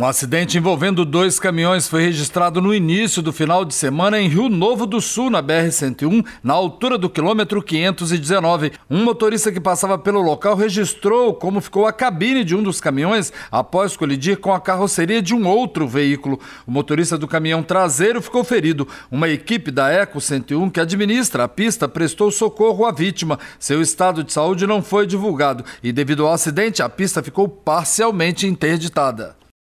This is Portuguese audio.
Um acidente envolvendo dois caminhões foi registrado no início do final de semana em Rio Novo do Sul, na BR-101, na altura do quilômetro 519. Um motorista que passava pelo local registrou como ficou a cabine de um dos caminhões após colidir com a carroceria de um outro veículo. O motorista do caminhão traseiro ficou ferido. Uma equipe da Eco 101, que administra a pista, prestou socorro à vítima. Seu estado de saúde não foi divulgado e, devido ao acidente, a pista ficou parcialmente interditada.